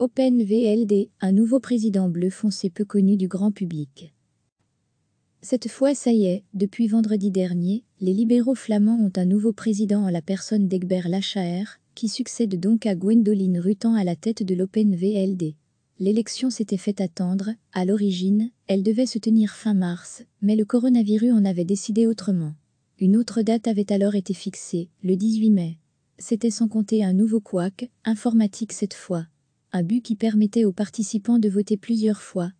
Open VLD, un nouveau président bleu foncé peu connu du grand public. Cette fois, ça y est, depuis vendredi dernier, les libéraux flamands ont un nouveau président en la personne d'Egbert Lachaer, qui succède donc à Gwendoline Rutan à la tête de l'Open VLD. L'élection s'était fait attendre, à l'origine, elle devait se tenir fin mars, mais le coronavirus en avait décidé autrement. Une autre date avait alors été fixée, le 18 mai. C'était sans compter un nouveau couac, informatique cette fois un but qui permettait aux participants de voter plusieurs fois.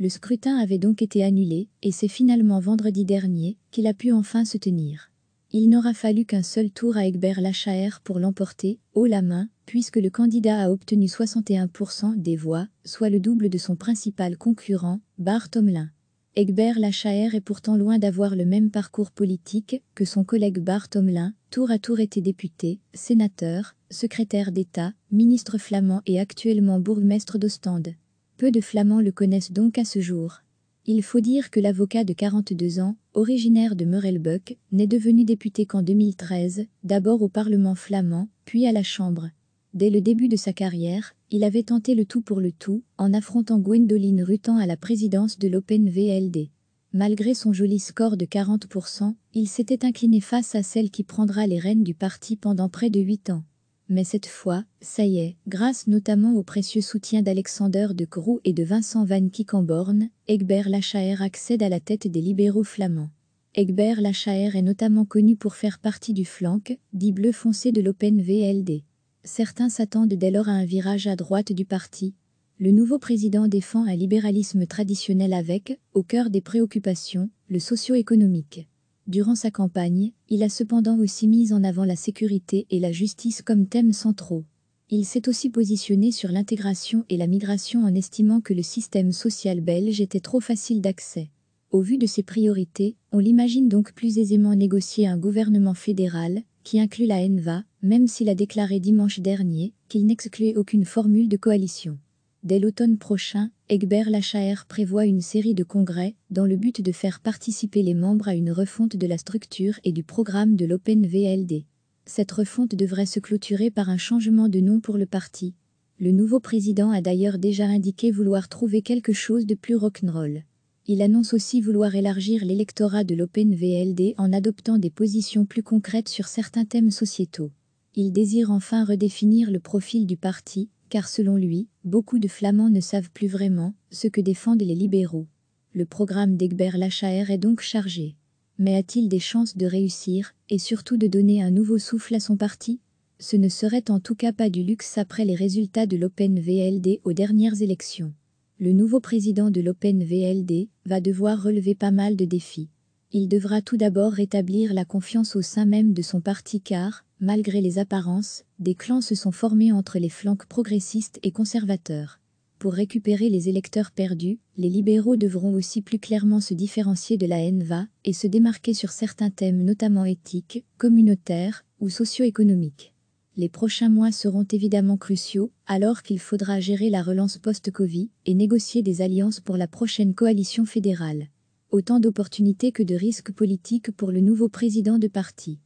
Le scrutin avait donc été annulé, et c'est finalement vendredi dernier qu'il a pu enfin se tenir. Il n'aura fallu qu'un seul tour à Egbert Lachaer pour l'emporter, haut la main, puisque le candidat a obtenu 61% des voix, soit le double de son principal concurrent, Barthomelin. Egbert Lachaer est pourtant loin d'avoir le même parcours politique que son collègue Barthomelin, tour à tour été député, sénateur, secrétaire d'État, ministre flamand et actuellement bourgmestre d'Ostende. Peu de Flamands le connaissent donc à ce jour. Il faut dire que l'avocat de 42 ans, originaire de murelbuck n'est devenu député qu'en 2013, d'abord au Parlement flamand, puis à la Chambre. Dès le début de sa carrière, il avait tenté le tout pour le tout en affrontant Gwendoline Rutan à la présidence de l'Open VLD. Malgré son joli score de 40%, il s'était incliné face à celle qui prendra les rênes du parti pendant près de 8 ans. Mais cette fois, ça y est, grâce notamment au précieux soutien d'Alexander de Croo et de Vincent Van Kickenborn, Egbert Lachaer accède à la tête des libéraux flamands. Egbert Lachaer est notamment connu pour faire partie du flanc, dit bleu foncé de l'Open VLD. Certains s'attendent dès lors à un virage à droite du parti. Le nouveau président défend un libéralisme traditionnel avec, au cœur des préoccupations, le socio-économique. Durant sa campagne, il a cependant aussi mis en avant la sécurité et la justice comme thèmes centraux. Il s'est aussi positionné sur l'intégration et la migration en estimant que le système social belge était trop facile d'accès. Au vu de ses priorités, on l'imagine donc plus aisément négocier un gouvernement fédéral, qui inclut la NVA, même s'il a déclaré dimanche dernier qu'il n'excluait aucune formule de coalition. Dès l'automne prochain, Egbert Lachaer prévoit une série de congrès dans le but de faire participer les membres à une refonte de la structure et du programme de l'Open VLD. Cette refonte devrait se clôturer par un changement de nom pour le parti. Le nouveau président a d'ailleurs déjà indiqué vouloir trouver quelque chose de plus rock'n'roll. Il annonce aussi vouloir élargir l'électorat de l'Open VLD en adoptant des positions plus concrètes sur certains thèmes sociétaux. Il désire enfin redéfinir le profil du parti, car selon lui, beaucoup de Flamands ne savent plus vraiment ce que défendent les libéraux. Le programme d'Egbert Lachaer est donc chargé. Mais a-t-il des chances de réussir, et surtout de donner un nouveau souffle à son parti Ce ne serait en tout cas pas du luxe après les résultats de l'Open VLD aux dernières élections. Le nouveau président de l'Open VLD va devoir relever pas mal de défis il devra tout d'abord rétablir la confiance au sein même de son parti car, malgré les apparences, des clans se sont formés entre les flancs progressistes et conservateurs. Pour récupérer les électeurs perdus, les libéraux devront aussi plus clairement se différencier de la NVA et se démarquer sur certains thèmes notamment éthiques, communautaires ou socio-économiques. Les prochains mois seront évidemment cruciaux, alors qu'il faudra gérer la relance post-Covid et négocier des alliances pour la prochaine coalition fédérale autant d'opportunités que de risques politiques pour le nouveau président de parti.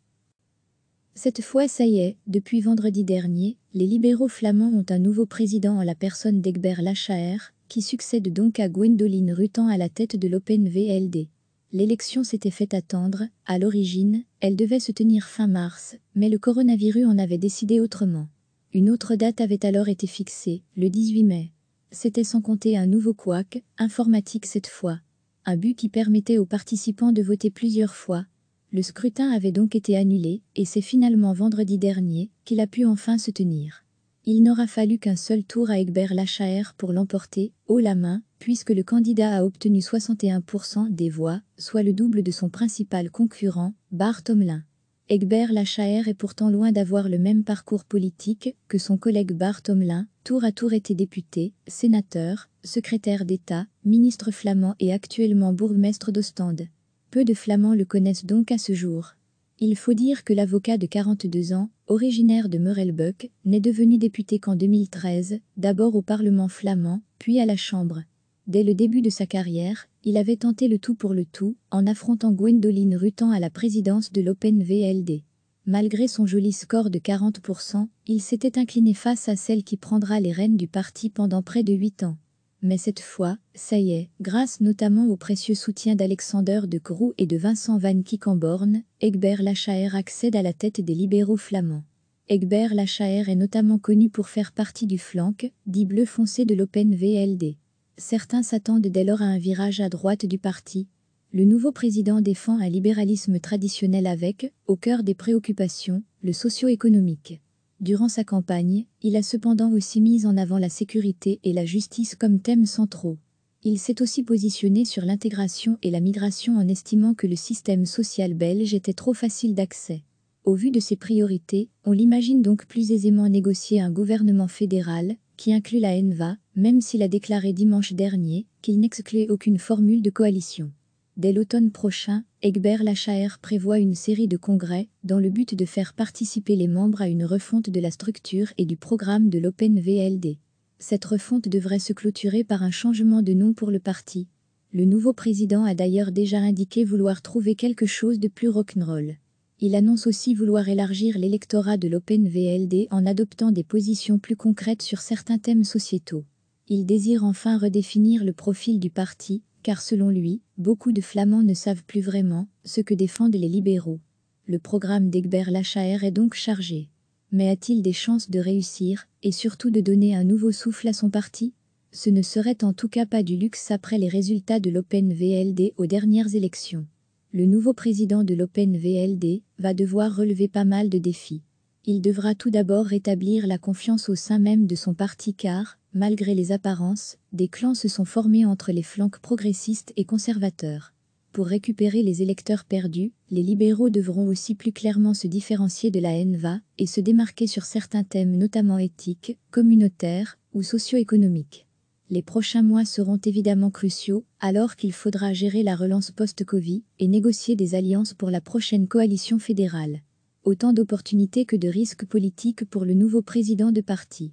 Cette fois, ça y est, depuis vendredi dernier, les libéraux flamands ont un nouveau président en la personne d'Egbert Lachaer, qui succède donc à Gwendoline Rutan à la tête de l'Open VLD. L'élection s'était fait attendre, à l'origine, elle devait se tenir fin mars, mais le coronavirus en avait décidé autrement. Une autre date avait alors été fixée, le 18 mai. C'était sans compter un nouveau couac, informatique cette fois un but qui permettait aux participants de voter plusieurs fois. Le scrutin avait donc été annulé, et c'est finalement vendredi dernier qu'il a pu enfin se tenir. Il n'aura fallu qu'un seul tour à Egbert Lachaer pour l'emporter, haut la main, puisque le candidat a obtenu 61% des voix, soit le double de son principal concurrent, Bart Egbert Lachaer est pourtant loin d'avoir le même parcours politique que son collègue Bart Tomlin, tour à tour été député, sénateur, secrétaire d'État, ministre flamand et actuellement bourgmestre d'Ostende. Peu de Flamands le connaissent donc à ce jour. Il faut dire que l'avocat de 42 ans, originaire de Murelbeuk, n'est devenu député qu'en 2013, d'abord au Parlement flamand, puis à la Chambre. Dès le début de sa carrière, il avait tenté le tout pour le tout en affrontant Gwendoline Rutan à la présidence de l'Open VLD. Malgré son joli score de 40%, il s'était incliné face à celle qui prendra les rênes du parti pendant près de 8 ans. Mais cette fois, ça y est, grâce notamment au précieux soutien d'Alexander de Groux et de Vincent Van Kickenborn, Egbert Lachaer accède à la tête des libéraux flamands. Egbert Lachaer est notamment connu pour faire partie du flanc, dit bleu foncé de l'Open VLD. Certains s'attendent dès lors à un virage à droite du parti. Le nouveau président défend un libéralisme traditionnel avec, au cœur des préoccupations, le socio-économique. Durant sa campagne, il a cependant aussi mis en avant la sécurité et la justice comme thèmes centraux. Il s'est aussi positionné sur l'intégration et la migration en estimant que le système social belge était trop facile d'accès. Au vu de ses priorités, on l'imagine donc plus aisément négocier un gouvernement fédéral, qui inclut la NVA, même s'il a déclaré dimanche dernier qu'il n'exclut aucune formule de coalition. Dès l'automne prochain, Egbert Lachaer prévoit une série de congrès dans le but de faire participer les membres à une refonte de la structure et du programme de l'Open VLD. Cette refonte devrait se clôturer par un changement de nom pour le parti. Le nouveau président a d'ailleurs déjà indiqué vouloir trouver quelque chose de plus rock'n'roll. Il annonce aussi vouloir élargir l'électorat de l'Open VLD en adoptant des positions plus concrètes sur certains thèmes sociétaux. Il désire enfin redéfinir le profil du parti car selon lui, beaucoup de Flamands ne savent plus vraiment ce que défendent les libéraux. Le programme d'Egbert Lachaer est donc chargé. Mais a-t-il des chances de réussir, et surtout de donner un nouveau souffle à son parti Ce ne serait en tout cas pas du luxe après les résultats de l'Open VLD aux dernières élections. Le nouveau président de l'Open VLD va devoir relever pas mal de défis. Il devra tout d'abord rétablir la confiance au sein même de son parti car, malgré les apparences, des clans se sont formés entre les flancs progressistes et conservateurs. Pour récupérer les électeurs perdus, les libéraux devront aussi plus clairement se différencier de la NVA et se démarquer sur certains thèmes notamment éthiques, communautaires ou socio-économiques. Les prochains mois seront évidemment cruciaux, alors qu'il faudra gérer la relance post-Covid et négocier des alliances pour la prochaine coalition fédérale. Autant d'opportunités que de risques politiques pour le nouveau président de parti.